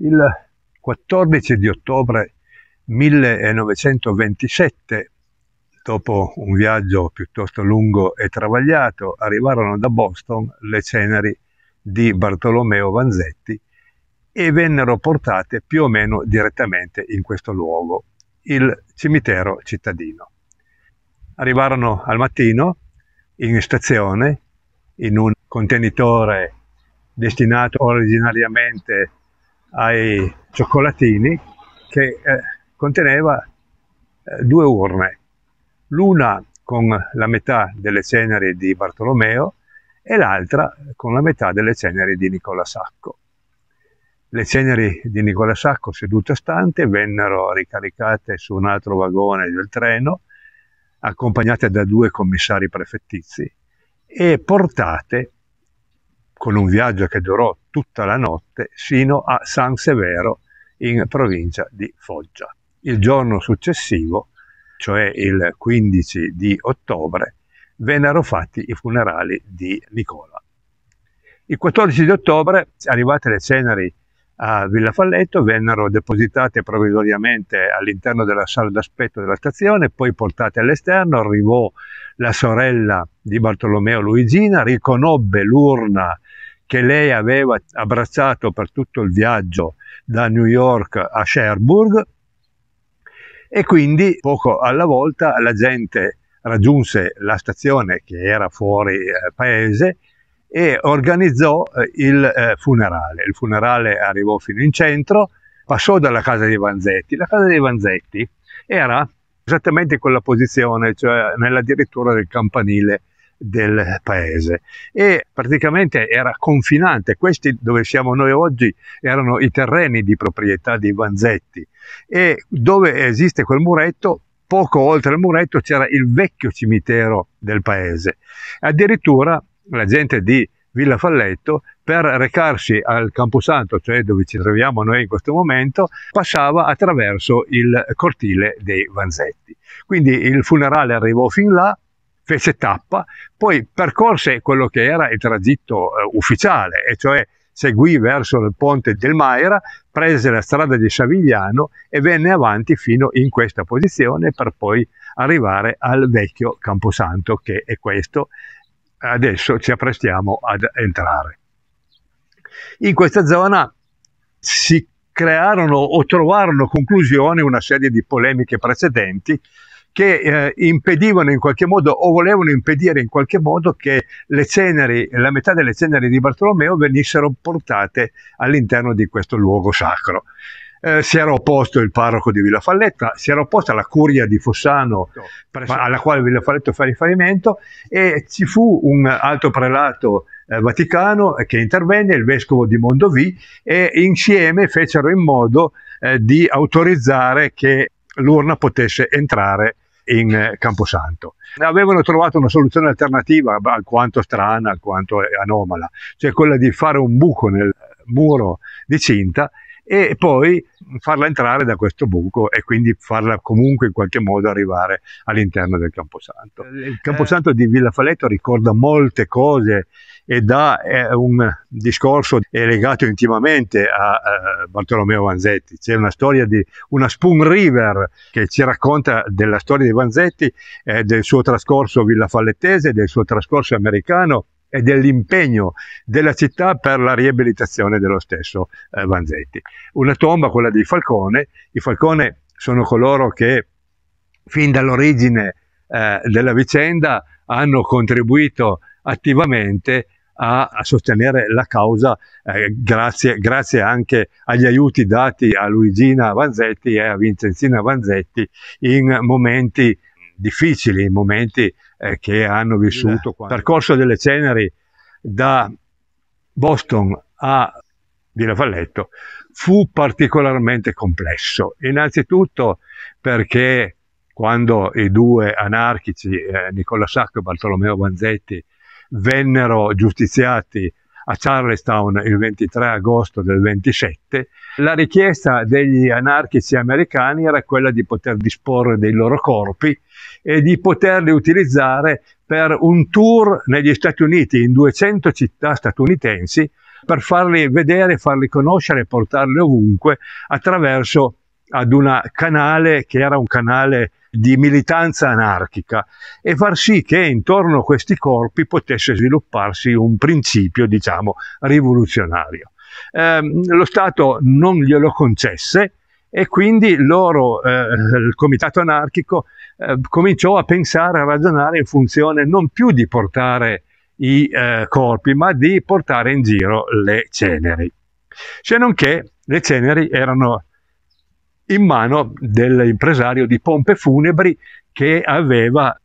Il 14 di ottobre 1927, dopo un viaggio piuttosto lungo e travagliato, arrivarono da Boston le ceneri di Bartolomeo Vanzetti e vennero portate più o meno direttamente in questo luogo, il cimitero cittadino. Arrivarono al mattino in stazione in un contenitore destinato originariamente ai cioccolatini che eh, conteneva eh, due urne, l'una con la metà delle ceneri di Bartolomeo e l'altra con la metà delle ceneri di Nicola Sacco. Le ceneri di Nicola Sacco sedute a stante vennero ricaricate su un altro vagone del treno, accompagnate da due commissari prefettizi, e portate con un viaggio che durò tutta la notte fino a San Severo in provincia di Foggia. Il giorno successivo, cioè il 15 di ottobre, vennero fatti i funerali di Nicola. Il 14 di ottobre, arrivate le ceneri a Villa Falletto, vennero depositate provvisoriamente all'interno della sala d'aspetto della stazione, poi portate all'esterno, arrivò la sorella di Bartolomeo Luigina, riconobbe l'urna che lei aveva abbracciato per tutto il viaggio da New York a Cherbourg e quindi poco alla volta la gente raggiunse la stazione che era fuori eh, paese e organizzò eh, il eh, funerale. Il funerale arrivò fino in centro, passò dalla casa dei Vanzetti. La casa dei Vanzetti era esattamente in quella posizione, cioè nella dirittura del campanile del paese e praticamente era confinante, questi dove siamo noi oggi erano i terreni di proprietà di Vanzetti e dove esiste quel muretto poco oltre il muretto c'era il vecchio cimitero del paese. Addirittura la gente di Villa Falletto per recarsi al Camposanto, cioè dove ci troviamo noi in questo momento, passava attraverso il cortile dei Vanzetti. Quindi il funerale arrivò fin là, fece tappa, poi percorse quello che era il tragitto eh, ufficiale, e cioè seguì verso il ponte del Maira, prese la strada di Savigliano e venne avanti fino in questa posizione per poi arrivare al vecchio Camposanto, che è questo. Adesso ci apprestiamo ad entrare. In questa zona si crearono o trovarono conclusione una serie di polemiche precedenti che eh, impedivano in qualche modo o volevano impedire in qualche modo che le ceneri, la metà delle ceneri di Bartolomeo venissero portate all'interno di questo luogo sacro. Eh, si era opposto il parroco di Villa Falletta, si era opposta la curia di Fossano alla quale Villa Falletta fa riferimento e ci fu un alto prelato eh, vaticano che intervenne, il vescovo di Mondovì e insieme fecero in modo eh, di autorizzare che l'urna potesse entrare in eh, Camposanto. Avevano trovato una soluzione alternativa alquanto strana, alquanto anomala, cioè quella di fare un buco nel muro di cinta e poi farla entrare da questo buco e quindi farla comunque in qualche modo arrivare all'interno del Camposanto. Eh, eh, Il Camposanto di Villa Faletto ricorda molte cose e dà eh, un discorso legato intimamente a Bartolomeo Vanzetti. C'è una storia di una Spoon River che ci racconta della storia di Vanzetti, del suo trascorso villafallettese, del suo trascorso americano e dell'impegno della città per la riabilitazione dello stesso eh, Vanzetti. Una tomba, quella di Falcone, i Falcone sono coloro che fin dall'origine eh, della vicenda hanno contribuito attivamente a, a sostenere la causa eh, grazie, grazie, anche agli aiuti dati a Luigina Vanzetti e a Vincenzina Vanzetti in momenti difficili, in momenti eh, che hanno vissuto il percorso delle ceneri da Boston a Villa Valletto fu particolarmente complesso. Innanzitutto perché quando i due anarchici, eh, Nicola Sacco e Bartolomeo Vanzetti, vennero giustiziati a Charlestown il 23 agosto del 27, la richiesta degli anarchici americani era quella di poter disporre dei loro corpi e di poterli utilizzare per un tour negli Stati Uniti in 200 città statunitensi per farli vedere, farli conoscere e portarli ovunque attraverso ad un canale che era un canale di militanza anarchica e far sì che intorno a questi corpi potesse svilupparsi un principio, diciamo, rivoluzionario. Eh, lo Stato non glielo concesse e quindi loro, eh, il comitato anarchico, eh, cominciò a pensare, a ragionare in funzione non più di portare i eh, corpi, ma di portare in giro le ceneri. Se non che le ceneri erano in mano dell'impresario di pompe funebri che aveva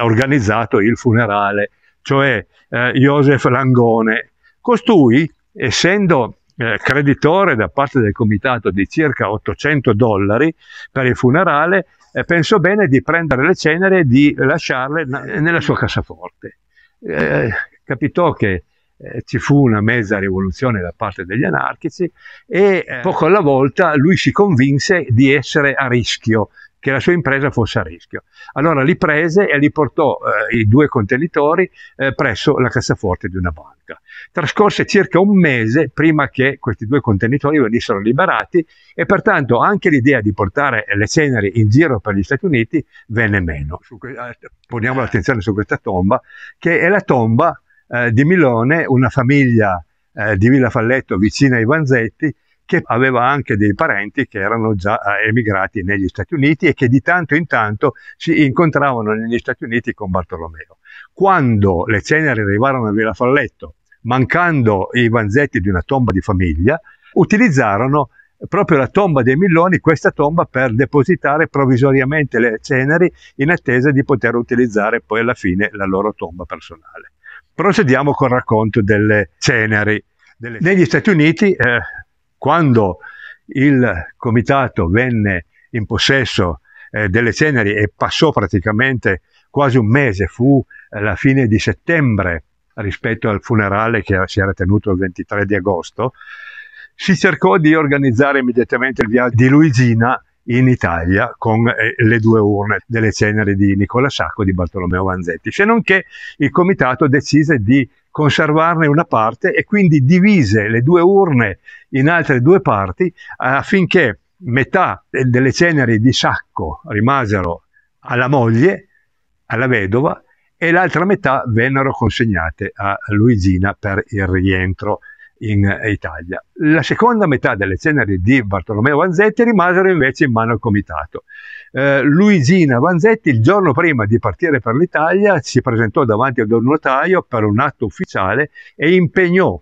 organizzato il funerale, cioè eh, Joseph Langone. Costui, essendo eh, creditore da parte del comitato di circa 800 dollari per il funerale, eh, pensò bene di prendere le cenere e di lasciarle nella sua cassaforte. Eh, capitò che eh, ci fu una mezza rivoluzione da parte degli anarchici e eh, poco alla volta lui si convinse di essere a rischio, che la sua impresa fosse a rischio. Allora li prese e li portò eh, i due contenitori eh, presso la cassaforte di una banca. Trascorse circa un mese prima che questi due contenitori venissero liberati e pertanto anche l'idea di portare le ceneri in giro per gli Stati Uniti venne meno. Su, eh, poniamo l'attenzione su questa tomba, che è la tomba eh, di Milone, una famiglia eh, di Villa Falletto vicina ai Vanzetti, che aveva anche dei parenti che erano già eh, emigrati negli Stati Uniti e che di tanto in tanto si incontravano negli Stati Uniti con Bartolomeo. Quando le ceneri arrivarono a Villa Falletto, mancando i vanzetti di una tomba di famiglia, utilizzarono proprio la tomba dei Milloni, questa tomba per depositare provvisoriamente le ceneri in attesa di poter utilizzare poi alla fine la loro tomba personale. Procediamo col racconto delle ceneri. Negli Stati Uniti, eh, quando il comitato venne in possesso eh, delle ceneri e passò praticamente quasi un mese, fu la fine di settembre rispetto al funerale che si era tenuto il 23 di agosto, si cercò di organizzare immediatamente il viaggio di Luigina in Italia con eh, le due urne delle ceneri di Nicola Sacco e di Bartolomeo Vanzetti, se non che il comitato decise di conservarne una parte e quindi divise le due urne in altre due parti affinché metà delle ceneri di Sacco rimasero alla moglie, alla vedova, e l'altra metà vennero consegnate a Luigina per il rientro in eh, Italia. La seconda metà delle ceneri di Bartolomeo Vanzetti rimasero invece in mano al comitato. Eh, Luigina Vanzetti il giorno prima di partire per l'Italia si presentò davanti ad un notaio per un atto ufficiale e impegnò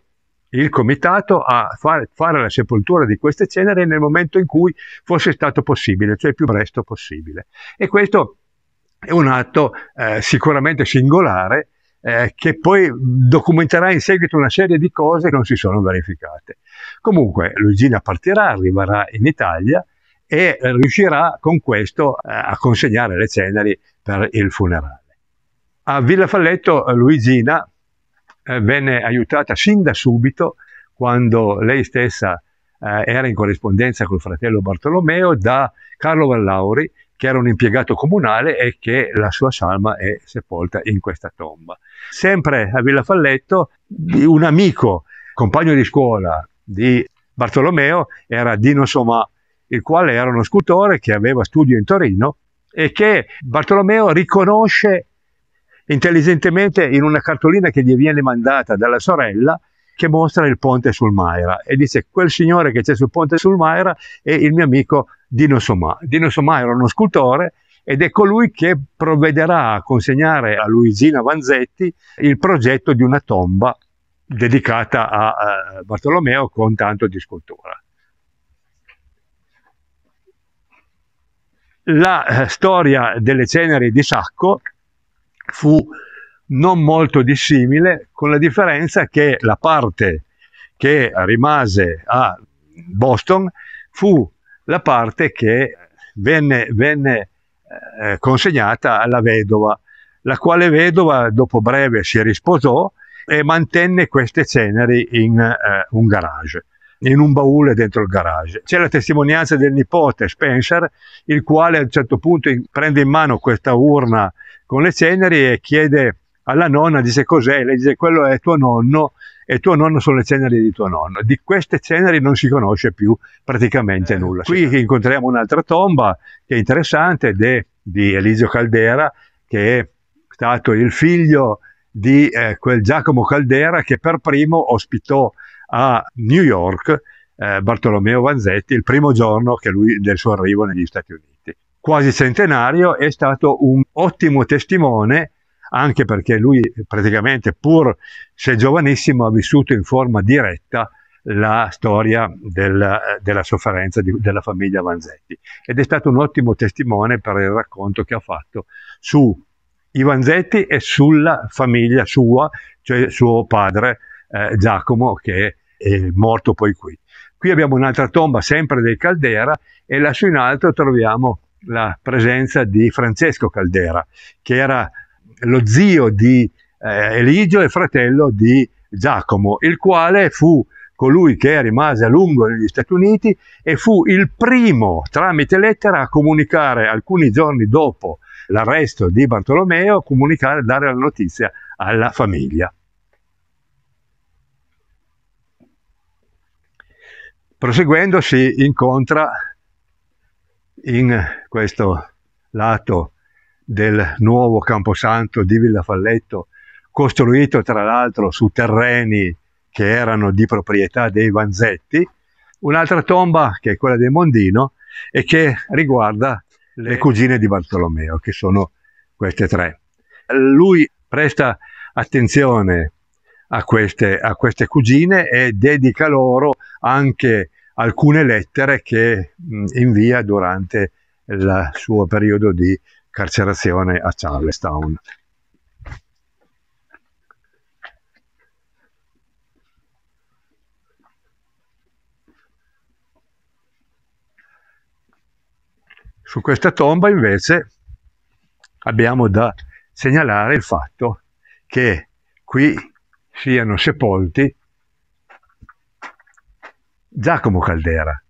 il comitato a fare, fare la sepoltura di queste ceneri nel momento in cui fosse stato possibile, cioè il più presto possibile. E questo è un atto eh, sicuramente singolare eh, che poi documenterà in seguito una serie di cose che non si sono verificate. Comunque Luigina partirà, arriverà in Italia e riuscirà con questo eh, a consegnare le ceneri per il funerale. A Villa Falletto eh, Luigina eh, venne aiutata sin da subito quando lei stessa eh, era in corrispondenza col fratello Bartolomeo da Carlo Vallauri che era un impiegato comunale e che la sua salma è sepolta in questa tomba. Sempre a Villa Falletto, un amico, compagno di scuola di Bartolomeo, era Dino Somà, il quale era uno scultore che aveva studio in Torino e che Bartolomeo riconosce intelligentemente in una cartolina che gli viene mandata dalla sorella che mostra il ponte sul Maira e dice quel signore che c'è sul ponte sul Maira è il mio amico Dino Somà. Dino Somà era uno scultore ed è colui che provvederà a consegnare a Luigina Vanzetti il progetto di una tomba dedicata a, a Bartolomeo con tanto di scultura. La eh, storia delle ceneri di Sacco fu non molto dissimile, con la differenza che la parte che rimase a Boston fu la parte che venne, venne eh, consegnata alla vedova, la quale vedova dopo breve si risposò e mantenne queste ceneri in eh, un garage, in un baule dentro il garage. C'è la testimonianza del nipote Spencer, il quale a un certo punto prende in mano questa urna con le ceneri e chiede alla nonna, dice cos'è, lei dice quello è tuo nonno e tuo nonno sono le ceneri di tuo nonno. Di queste ceneri non si conosce più praticamente eh, nulla. Qui sì. Certo. incontriamo un'altra tomba che è interessante ed è di Elisio Caldera che è stato il figlio di eh, quel Giacomo Caldera che per primo ospitò a New York eh, Bartolomeo Vanzetti il primo giorno lui, del suo arrivo negli Stati Uniti. Quasi centenario è stato un ottimo testimone anche perché lui praticamente pur se giovanissimo ha vissuto in forma diretta la storia del, eh, della sofferenza di, della famiglia Vanzetti ed è stato un ottimo testimone per il racconto che ha fatto su i Vanzetti e sulla famiglia sua, cioè suo padre eh, Giacomo che è morto poi qui. Qui abbiamo un'altra tomba sempre del Caldera e lassù in alto troviamo la presenza di Francesco Caldera che era lo zio di eh, Eligio e fratello di Giacomo, il quale fu colui che rimase a lungo negli Stati Uniti e fu il primo tramite lettera a comunicare alcuni giorni dopo l'arresto di Bartolomeo, a comunicare, dare la notizia alla famiglia. Proseguendo si incontra in questo lato del nuovo camposanto di Villa Falletto, costruito tra l'altro su terreni che erano di proprietà dei Vanzetti, un'altra tomba che è quella del Mondino e che riguarda le cugine di Bartolomeo, che sono queste tre. Lui presta attenzione a queste, a queste cugine e dedica loro anche alcune lettere che invia durante il suo periodo di carcerazione a Charlestown. Su questa tomba invece abbiamo da segnalare il fatto che qui siano sepolti Giacomo Caldera,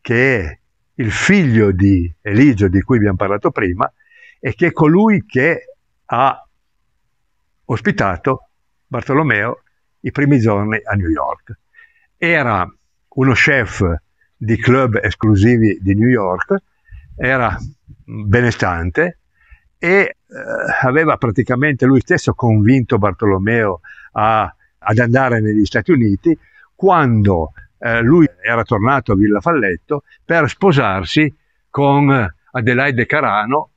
che è il figlio di Eligio di cui abbiamo parlato prima, e che è colui che ha ospitato Bartolomeo i primi giorni a New York. Era uno chef di club esclusivi di New York, era benestante e eh, aveva praticamente lui stesso convinto Bartolomeo a, ad andare negli Stati Uniti quando eh, lui era tornato a Villa Falletto per sposarsi con Adelaide Carano,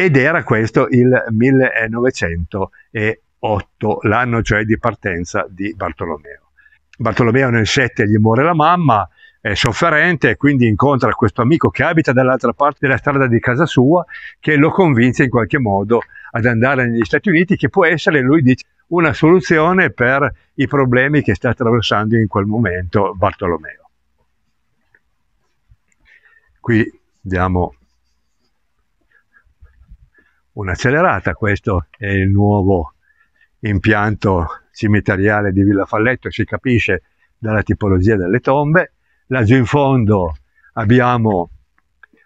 ed era questo il 1908, l'anno cioè di partenza di Bartolomeo. Bartolomeo nel 7 gli muore la mamma, è sofferente e quindi incontra questo amico che abita dall'altra parte della strada di casa sua che lo convince in qualche modo ad andare negli Stati Uniti che può essere, lui dice, una soluzione per i problemi che sta attraversando in quel momento Bartolomeo. Qui diamo un'accelerata, questo è il nuovo impianto cimiteriale di Villa Falletto, si capisce dalla tipologia delle tombe. Laggiù in fondo abbiamo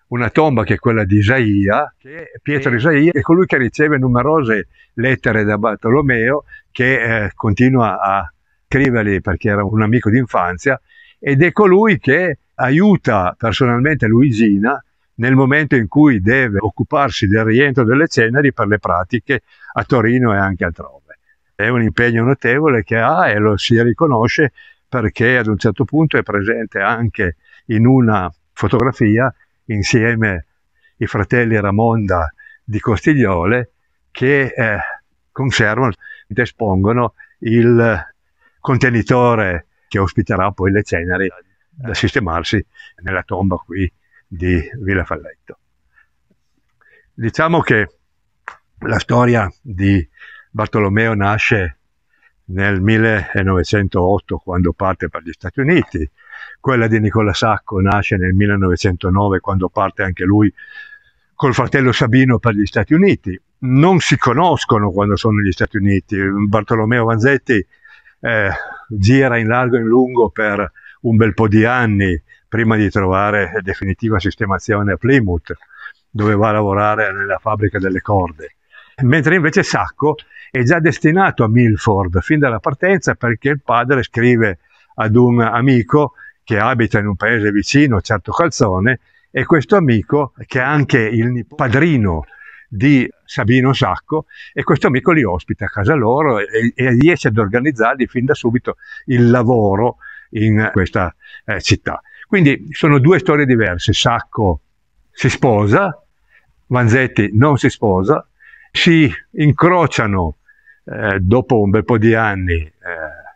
una tomba che è quella di Isaia, Pietro Isaia è colui che riceve numerose lettere da Bartolomeo che eh, continua a scriverle perché era un amico d'infanzia ed è colui che aiuta personalmente Luigina nel momento in cui deve occuparsi del rientro delle ceneri per le pratiche a Torino e anche altrove. È un impegno notevole che ha e lo si riconosce perché ad un certo punto è presente anche in una fotografia insieme ai fratelli Ramonda di Costigliole che eh, conservano ed espongono il contenitore che ospiterà poi le ceneri da sistemarsi nella tomba qui di Villa Falletto. Diciamo che la storia di Bartolomeo nasce nel 1908 quando parte per gli Stati Uniti, quella di Nicola Sacco nasce nel 1909 quando parte anche lui col fratello Sabino per gli Stati Uniti. Non si conoscono quando sono negli Stati Uniti. Bartolomeo Vanzetti eh, gira in largo e in lungo per un bel po' di anni prima di trovare definitiva sistemazione a Plymouth, dove va a lavorare nella fabbrica delle corde. Mentre invece Sacco è già destinato a Milford fin dalla partenza perché il padre scrive ad un amico che abita in un paese vicino, certo Calzone, e questo amico che è anche il padrino di Sabino Sacco e questo amico li ospita a casa loro e, e riesce ad organizzargli fin da subito il lavoro in questa eh, città. Quindi sono due storie diverse. Sacco si sposa, Vanzetti non si sposa, si incrociano eh, dopo un bel po' di anni eh,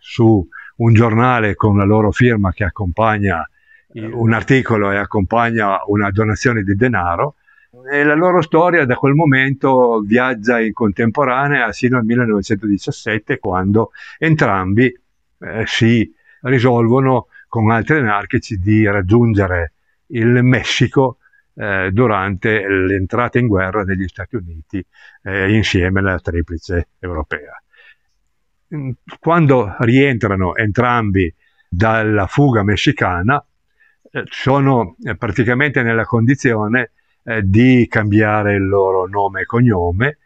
su un giornale con la loro firma che accompagna un articolo e accompagna una donazione di denaro e la loro storia da quel momento viaggia in contemporanea sino al 1917 quando entrambi eh, si risolvono con altri anarchici di raggiungere il Messico eh, durante l'entrata in guerra degli Stati Uniti eh, insieme alla triplice europea. Mm, quando rientrano entrambi dalla fuga messicana, eh, sono eh, praticamente nella condizione eh, di cambiare il loro nome e cognome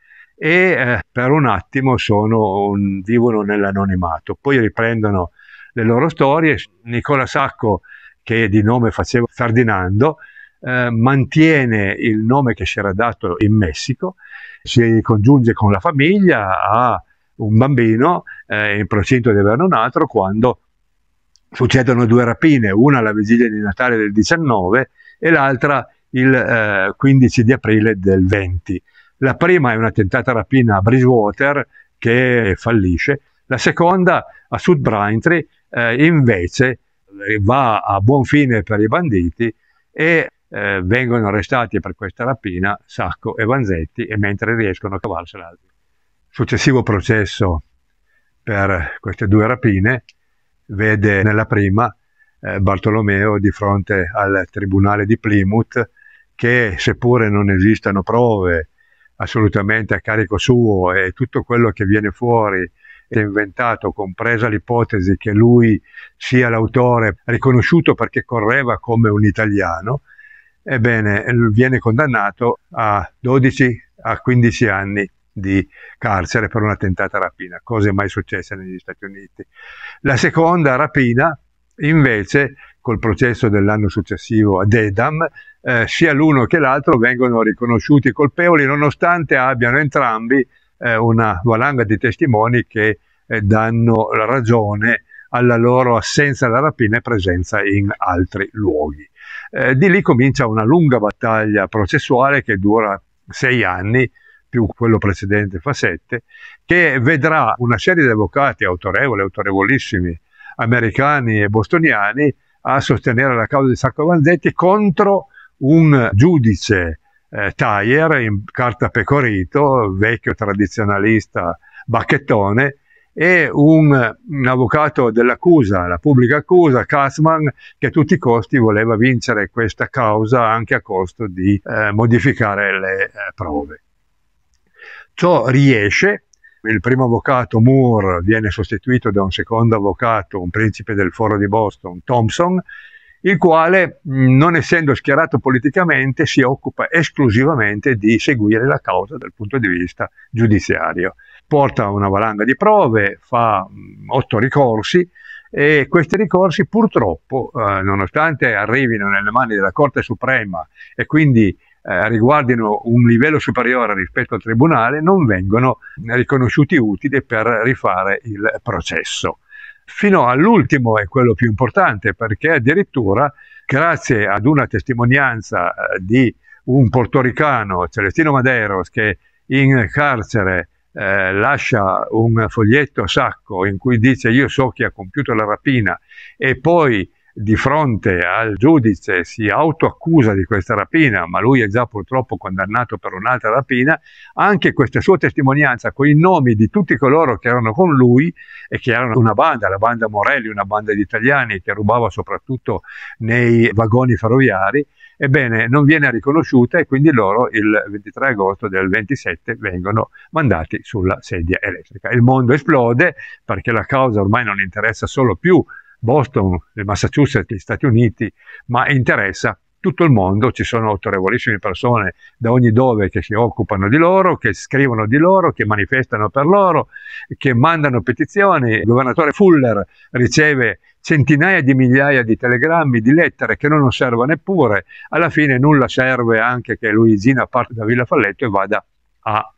e per un attimo sono, un, vivono nell'anonimato, poi riprendono le loro storie. Nicola Sacco, che di nome faceva Ferdinando, eh, mantiene il nome che si era dato in Messico, si congiunge con la famiglia, ha un bambino eh, in procinto di averne un altro quando succedono due rapine, una alla vigilia di Natale del 19 e l'altra il eh, 15 di aprile del 20. La prima è una tentata rapina a Bridgewater che fallisce, la seconda, a Sud Braintree, eh, invece eh, va a buon fine per i banditi e eh, vengono arrestati per questa rapina Sacco e Vanzetti e mentre riescono a cavarsela. Successivo processo per queste due rapine vede nella prima eh, Bartolomeo di fronte al tribunale di Plymouth che seppure non esistano prove assolutamente a carico suo e tutto quello che viene fuori inventato, compresa l'ipotesi che lui sia l'autore riconosciuto perché correva come un italiano, ebbene eh, viene condannato a 12 a 15 anni di carcere per una tentata rapina, cose mai successe negli Stati Uniti. La seconda rapina, invece, col processo dell'anno successivo a Dedham, eh, sia l'uno che l'altro vengono riconosciuti colpevoli nonostante abbiano entrambi eh, una valanga di testimoni che eh, danno ragione alla loro assenza alla rapina e presenza in altri luoghi. Eh, di lì comincia una lunga battaglia processuale che dura sei anni, più quello precedente fa sette, che vedrà una serie di avvocati autorevoli, autorevolissimi, americani e bostoniani a sostenere la causa di Sacco Vanzetti contro un giudice eh, Thayer in carta pecorito, vecchio tradizionalista bacchettone, e un, un, avvocato dell'accusa, la pubblica accusa, Katzmann, che a tutti i costi voleva vincere questa causa anche a costo di eh, modificare le eh, prove. Ciò riesce, il primo avvocato Moore viene sostituito da un secondo avvocato, un principe del foro di Boston, Thompson, il quale, non essendo schierato politicamente, si occupa esclusivamente di seguire la causa dal punto di vista giudiziario. Porta una valanga di prove, fa otto ricorsi e questi ricorsi purtroppo, eh, nonostante arrivino nelle mani della Corte Suprema e quindi eh, riguardino un livello superiore rispetto al tribunale, non vengono riconosciuti utili per rifare il processo fino all'ultimo è quello più importante perché addirittura grazie ad una testimonianza eh, di un portoricano, Celestino Maderos, che in carcere eh, lascia un foglietto sacco in cui dice io so chi ha compiuto la rapina e poi di fronte al giudice si autoaccusa di questa rapina, ma lui è già purtroppo condannato per un'altra rapina, anche questa sua testimonianza con i nomi di tutti coloro che erano con lui e che erano una banda, la banda Morelli, una banda di italiani che rubava soprattutto nei vagoni ferroviari, ebbene non viene riconosciuta e quindi loro il 23 agosto del 27 vengono mandati sulla sedia elettrica. Il mondo esplode perché la causa ormai non interessa solo più Boston, il Massachusetts, gli Stati Uniti, ma interessa tutto il mondo, ci sono autorevolissime persone da ogni dove che si occupano di loro, che scrivono di loro, che manifestano per loro, che mandano petizioni. Il governatore Fuller riceve centinaia di migliaia di telegrammi, di lettere che non osserva neppure. Alla fine nulla serve anche che Luigina parte da Villa Falletto e vada a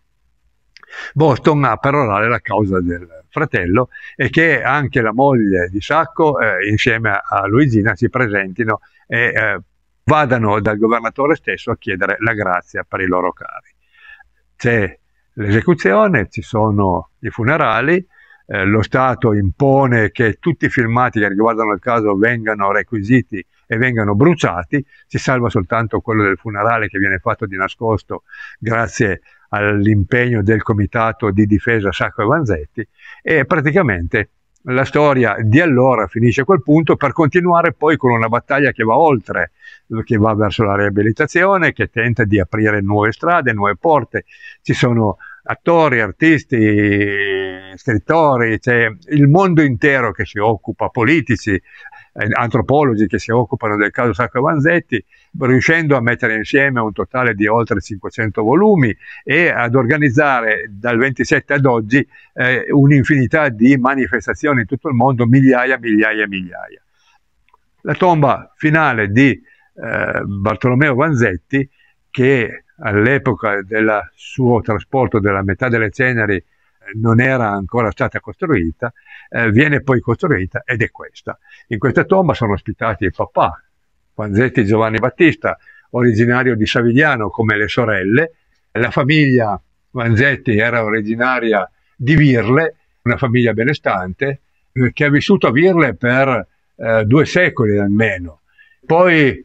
Boston a perorare la causa del fratello e che anche la moglie di Sacco eh, insieme a Luigina si presentino e eh, vadano dal governatore stesso a chiedere la grazia per i loro cari. C'è l'esecuzione, ci sono i funerali, eh, lo Stato impone che tutti i filmati che riguardano il caso vengano requisiti e vengano bruciati, si salva soltanto quello del funerale che viene fatto di nascosto grazie all'impegno del Comitato di Difesa Sacco e Vanzetti e praticamente la storia di allora finisce a quel punto per continuare poi con una battaglia che va oltre, che va verso la riabilitazione, che tenta di aprire nuove strade, nuove porte. Ci sono attori, artisti, scrittori, c'è il mondo intero che si occupa, politici, eh, antropologi che si occupano del caso Sacco Vanzetti, riuscendo a mettere insieme un totale di oltre 500 volumi e ad organizzare dal 27 ad oggi eh, un'infinità di manifestazioni in tutto il mondo, migliaia, migliaia, migliaia. La tomba finale di eh, Bartolomeo Vanzetti, che all'epoca del suo trasporto della metà delle ceneri non era ancora stata costruita, eh, viene poi costruita ed è questa. In questa tomba sono ospitati il papà, Panzetti Giovanni Battista, originario di Savigliano come le sorelle, la famiglia Vanzetti era originaria di Virle, una famiglia benestante, eh, che ha vissuto a Virle per eh, due secoli almeno. Poi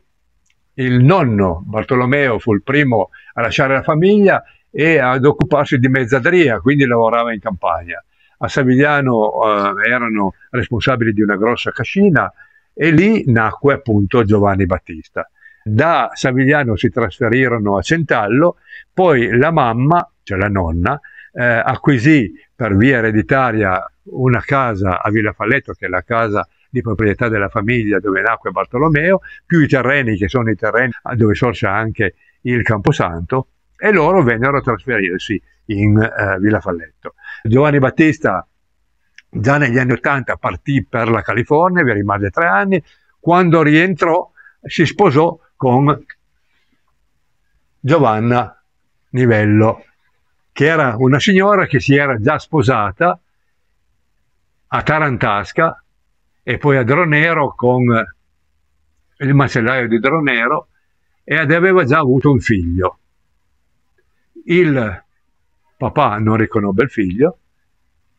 il nonno Bartolomeo fu il primo a lasciare la famiglia e ad occuparsi di mezzadria, quindi lavorava in campagna. A Savigliano eh, erano responsabili di una grossa cascina e lì nacque appunto Giovanni Battista. Da Savigliano si trasferirono a Centallo, poi la mamma, cioè la nonna, eh, acquisì per via ereditaria una casa a Villa Falletto, che è la casa di proprietà della famiglia dove nacque Bartolomeo, più i terreni che sono i terreni dove sorge anche il Camposanto e loro vennero a trasferirsi in eh, Villa Falletto. Giovanni Battista già negli anni Ottanta partì per la California, vi rimase tre anni, quando rientrò si sposò con Giovanna Nivello, che era una signora che si era già sposata a Tarantasca e poi a Dronero con il macellaio di Dronero e aveva già avuto un figlio il papà non riconobbe il figlio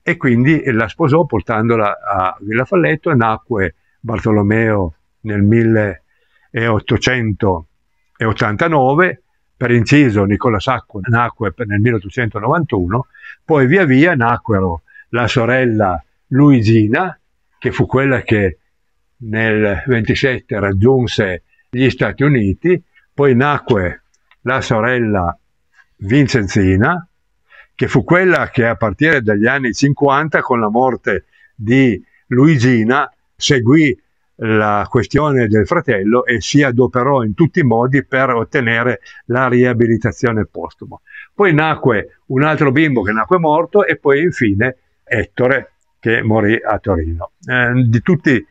e quindi la sposò portandola a Villa Falletto e nacque Bartolomeo nel 1889, per inciso Nicola Sacco nacque nel 1891, poi via via nacquero la sorella Luigina, che fu quella che nel 27 raggiunse gli Stati Uniti, poi nacque la sorella vincenzina, che fu quella che a partire dagli anni 50, con la morte di Luigina, seguì la questione del fratello e si adoperò in tutti i modi per ottenere la riabilitazione postuma. Poi nacque un altro bimbo che nacque morto e poi infine Ettore che morì a Torino. Eh, di tutti i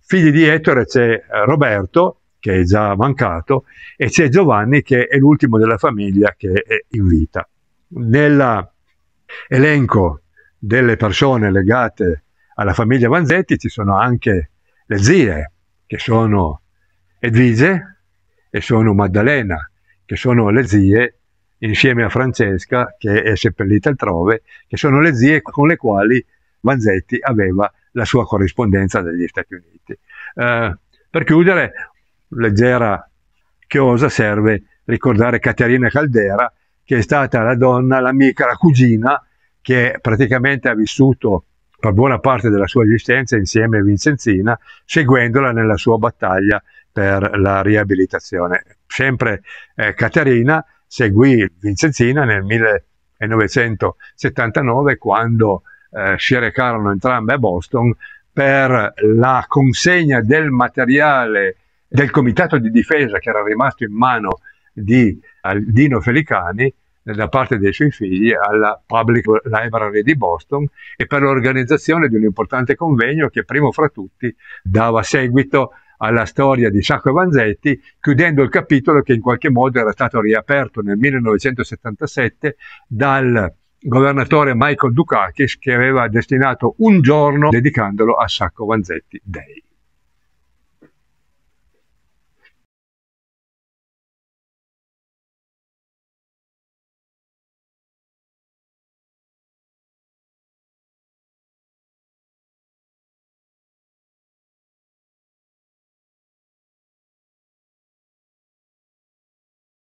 figli di Ettore c'è Roberto che è già mancato, e c'è Giovanni che è l'ultimo della famiglia che è in vita. Nell'elenco delle persone legate alla famiglia Vanzetti ci sono anche le zie, che sono Edvige e sono Maddalena, che sono le zie insieme a Francesca, che è seppellita altrove, che sono le zie con le quali Vanzetti aveva la sua corrispondenza dagli Stati Uniti. Eh, per chiudere, leggera chiosa serve ricordare Caterina Caldera, che è stata la donna, l'amica, la cugina, che praticamente ha vissuto per buona parte della sua esistenza insieme a Vincenzina, seguendola nella sua battaglia per la riabilitazione. Sempre eh, Caterina seguì Vincenzina nel 1979 quando eh, si recarono entrambe a Boston per la consegna del materiale del comitato di difesa che era rimasto in mano di Dino Felicani eh, da parte dei suoi figli alla Public Library di Boston e per l'organizzazione di un importante convegno che primo fra tutti dava seguito alla storia di Sacco Vanzetti, chiudendo il capitolo che in qualche modo era stato riaperto nel 1977 dal governatore Michael Dukakis che aveva destinato un giorno dedicandolo a Sacco Vanzetti Day.